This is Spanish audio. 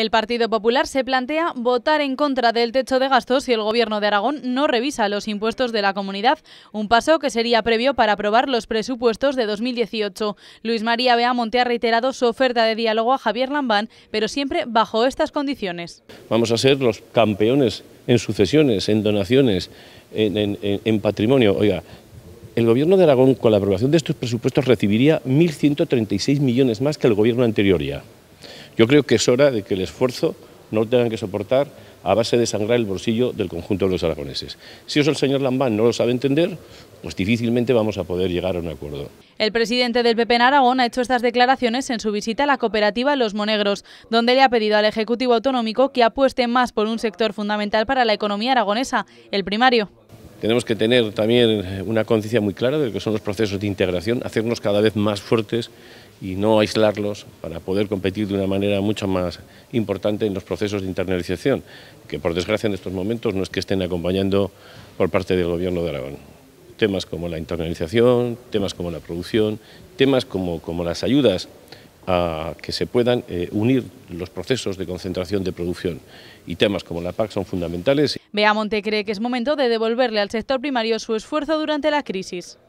El Partido Popular se plantea votar en contra del techo de gastos si el Gobierno de Aragón no revisa los impuestos de la comunidad, un paso que sería previo para aprobar los presupuestos de 2018. Luis María Bea Monte ha reiterado su oferta de diálogo a Javier Lambán, pero siempre bajo estas condiciones. Vamos a ser los campeones en sucesiones, en donaciones, en, en patrimonio. Oiga, el Gobierno de Aragón, con la aprobación de estos presupuestos, recibiría 1.136 millones más que el Gobierno anterior ya. Yo creo que es hora de que el esfuerzo no lo tengan que soportar a base de sangrar el bolsillo del conjunto de los aragoneses. Si eso el señor Lambán no lo sabe entender, pues difícilmente vamos a poder llegar a un acuerdo. El presidente del PP en Aragón ha hecho estas declaraciones en su visita a la cooperativa Los Monegros, donde le ha pedido al Ejecutivo Autonómico que apueste más por un sector fundamental para la economía aragonesa, el primario. Tenemos que tener también una conciencia muy clara de lo que son los procesos de integración, hacernos cada vez más fuertes y no aislarlos para poder competir de una manera mucho más importante en los procesos de internalización, que por desgracia en estos momentos no es que estén acompañando por parte del Gobierno de Aragón. Temas como la internalización, temas como la producción, temas como, como las ayudas a que se puedan eh, unir los procesos de concentración de producción y temas como la PAC son fundamentales. Bea cree que es momento de devolverle al sector primario su esfuerzo durante la crisis.